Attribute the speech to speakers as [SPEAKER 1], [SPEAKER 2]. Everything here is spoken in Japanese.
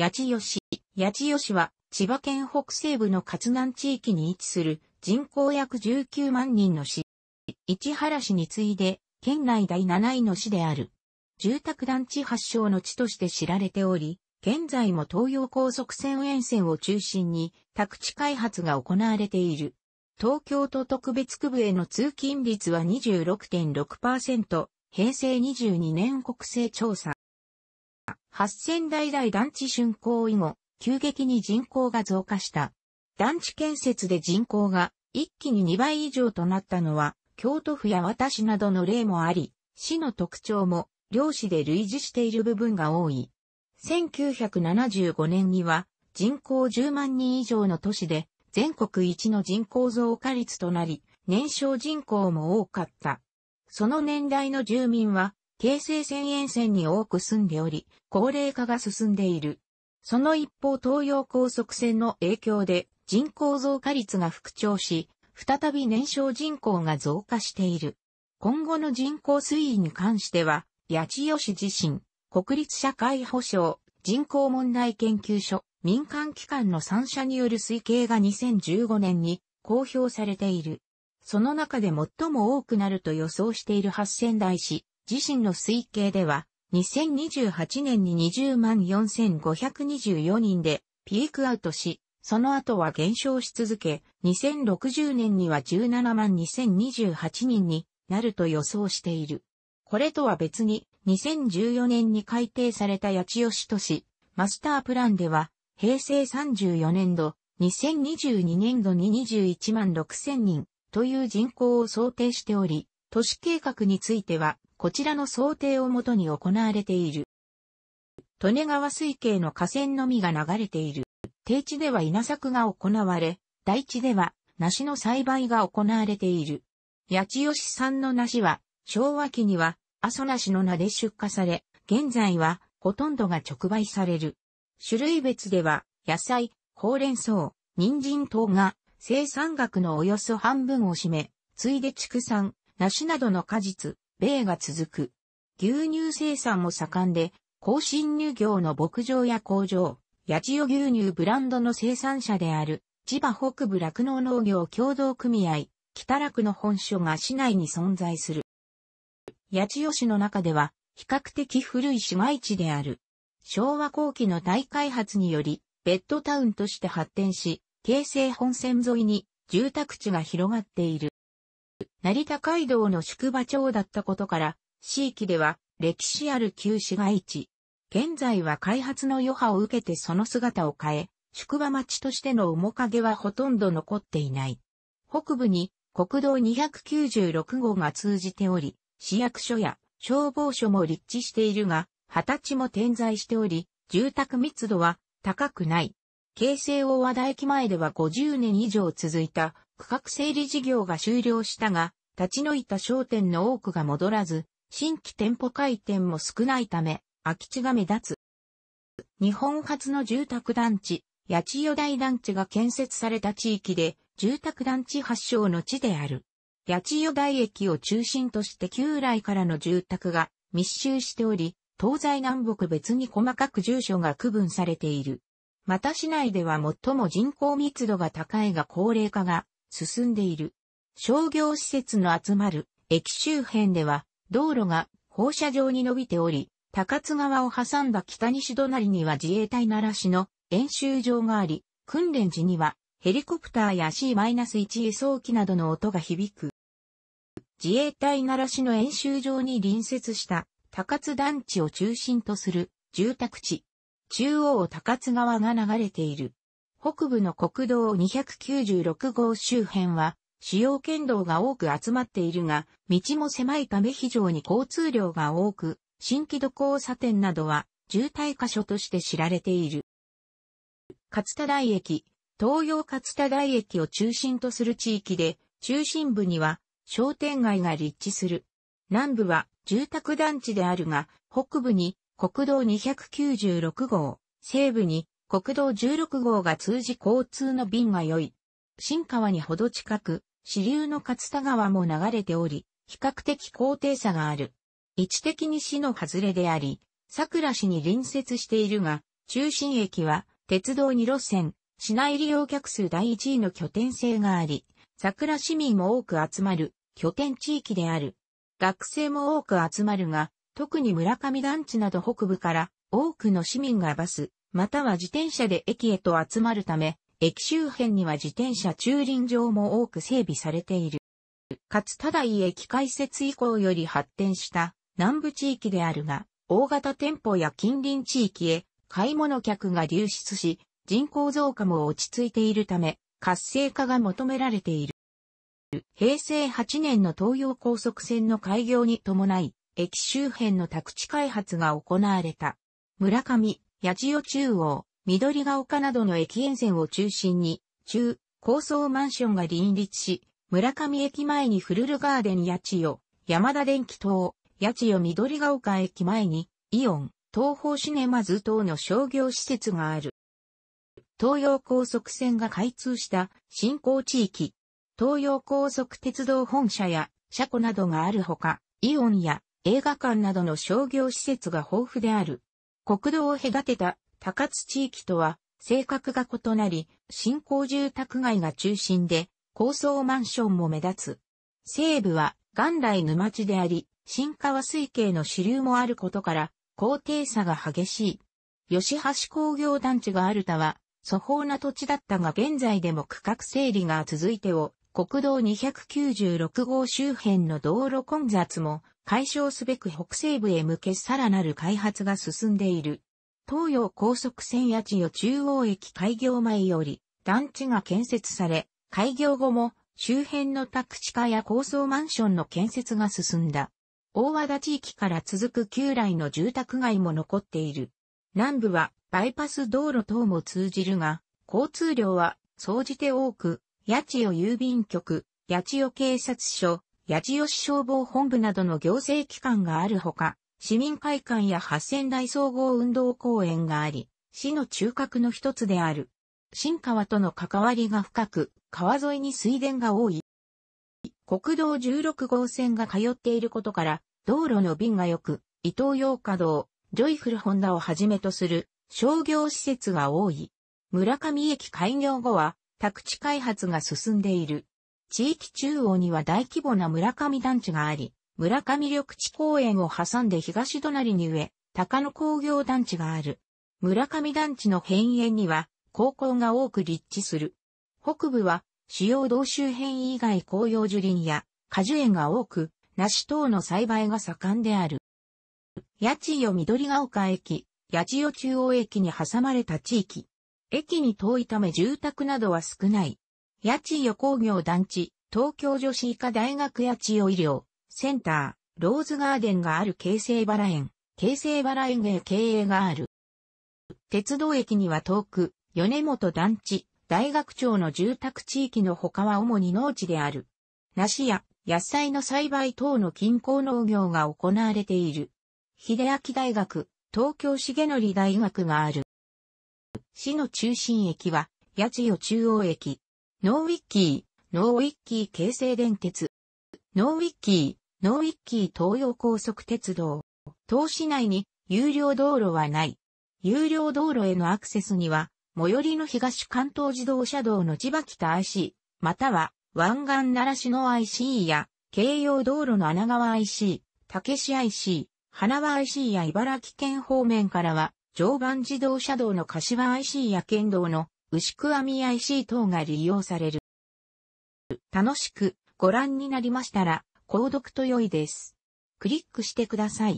[SPEAKER 1] 八千代市。八千代市は、千葉県北西部の勝南地域に位置する人口約19万人の市。市原市に次いで、県内第7位の市である。住宅団地発祥の地として知られており、現在も東洋高速線沿線を中心に宅地開発が行われている。東京都特別区部への通勤率は26.6%、平成22年国勢調査。8000代々団地竣工以後、急激に人口が増加した。団地建設で人口が一気に2倍以上となったのは、京都府や私などの例もあり、市の特徴も、漁師で類似している部分が多い。1975年には、人口10万人以上の都市で、全国一の人口増加率となり、年少人口も多かった。その年代の住民は、京成線沿線に多く住んでおり、高齢化が進んでいる。その一方東洋高速線の影響で人口増加率が復調し、再び年少人口が増加している。今後の人口推移に関しては、八千代市自身、国立社会保障、人口問題研究所、民間機関の3社による推計が2015年に公表されている。その中で最も多くなると予想している八千代市、自身の推計では、2028年に204,524万人でピークアウトし、その後は減少し続け、2060年には172,028万人になると予想している。これとは別に、2014年に改定された八千代市都市、マスタープランでは、平成34年度、2022年度に21万6千人という人口を想定しており、都市計画については、こちらの想定をもとに行われている。利根川水系の河川のみが流れている。低地では稲作が行われ、大地では梨の栽培が行われている。八千代市産の梨は、昭和期には、阿蘇梨の名で出荷され、現在は、ほとんどが直売される。種類別では、野菜、ほうれん草、人参等が、生産額のおよそ半分を占め、ついで畜産、梨などの果実、米が続く。牛乳生産も盛んで、高新乳業の牧場や工場、八千代牛乳ブランドの生産者である、千葉北部酪農農業共同組合、北楽の本所が市内に存在する。八千代市の中では、比較的古い市街地である。昭和後期の大開発により、ベッドタウンとして発展し、京成本線沿いに住宅地が広がっている。成田街道の宿場町だったことから、地域では歴史ある旧市街地。現在は開発の余波を受けてその姿を変え、宿場町としての面影はほとんど残っていない。北部に国道296号が通じており、市役所や消防署も立地しているが、二十歳も点在しており、住宅密度は高くない。京成大和田駅前では50年以上続いた区画整理事業が終了したが、立ち退いた商店の多くが戻らず、新規店舗開店も少ないため、空き地が目立つ。日本初の住宅団地、八千代台団地が建設された地域で、住宅団地発祥の地である。八千代台駅を中心として旧来からの住宅が密集しており、東西南北別に細かく住所が区分されている。また市内では最も人口密度が高いが高齢化が進んでいる。商業施設の集まる駅周辺では道路が放射状に伸びており、高津川を挟んだ北西隣には自衛隊奈良市の演習場があり、訓練時にはヘリコプターや C-1 輸送機などの音が響く。自衛隊奈良市の演習場に隣接した高津団地を中心とする住宅地。中央高津川が流れている。北部の国道296号周辺は、主要県道が多く集まっているが、道も狭いため非常に交通量が多く、新木戸交差点などは、渋滞箇所として知られている。勝田台駅、東洋勝田台駅を中心とする地域で、中心部には商店街が立地する。南部は住宅団地であるが、北部に国道296号、西部に国道16号が通じ交通の便が良い。新川にほど近く、支流の勝田川も流れており、比較的高低差がある。位置的に市の外れであり、桜市に隣接しているが、中心駅は鉄道2路線、市内利用客数第1位の拠点性があり、桜市民も多く集まる拠点地域である。学生も多く集まるが、特に村上団地など北部から多くの市民がバス、または自転車で駅へと集まるため、駅周辺には自転車駐輪場も多く整備されている。かつただい駅開設以降より発展した南部地域であるが、大型店舗や近隣地域へ買い物客が流出し、人口増加も落ち着いているため、活性化が求められている。平成8年の東洋高速線の開業に伴い、駅周辺の宅地開発が行われた。村上、八千代中央、緑が丘などの駅沿線を中心に、中、高層マンションが林立し、村上駅前にフルルガーデン八千代、山田電気等、八千代緑が丘駅前に、イオン、東方シネマズ等の商業施設がある。東洋高速線が開通した新興地域、東洋高速鉄道本社や車庫などがあるほか、イオンや映画館などの商業施設が豊富である。国道を隔てた高津地域とは性格が異なり、新興住宅街が中心で、高層マンションも目立つ。西部は元来沼地であり、新川水系の支流もあることから、高低差が激しい。吉橋工業団地があるたは、粗放な土地だったが現在でも区画整理が続いてを、国道296号周辺の道路混雑も解消すべく北西部へ向けさらなる開発が進んでいる。東洋高速線八千代中央駅開業前より団地が建設され、開業後も周辺の宅地化や高層マンションの建設が進んだ。大和田地域から続く旧来の住宅街も残っている。南部はバイパス道路等も通じるが、交通量は総じて多く、八千代郵便局、八千代警察署、八千代市消防本部などの行政機関があるほか、市民会館や八千台総合運動公園があり、市の中核の一つである。新川との関わりが深く、川沿いに水田が多い。国道16号線が通っていることから、道路の便が良く、伊東洋華道、ジョイフルホンダをはじめとする商業施設が多い。村上駅開業後は、宅地開発が進んでいる。地域中央には大規模な村上団地があり、村上緑地公園を挟んで東隣に上、高野工業団地がある。村上団地の辺縁には、高校が多く立地する。北部は、主要道周辺以外紅葉樹林や果樹園が多く、梨等の栽培が盛んである。八千代緑ヶ丘駅、八千代中央駅に挟まれた地域。駅に遠いため住宅などは少ない。八千代工業団地、東京女子医科大学八千代医療、センター、ローズガーデンがある京成バラ園、京成バラ園へ経営がある。鉄道駅には遠く、米本団地、大学町の住宅地域の他は主に農地である。梨や野菜の栽培等の近郊農業が行われている。秀明大学、東京重則大学がある。市の中心駅は、八千代中央駅。ノーウィッキー、ノーウィッキー京成電鉄。ノーウィッキー、ノーウィッキー東洋高速鉄道。東市内に有料道路はない。有料道路へのアクセスには、最寄りの東関東自動車道の千葉北 IC、または湾岸奈良市の IC や、京葉道路の穴川 IC、竹市 IC、花輪 IC や茨城県方面からは、常磐自動車道の柏 IC や県道の牛久網 IC 等が利用される。楽しくご覧になりましたら、購読と良いです。クリックしてください。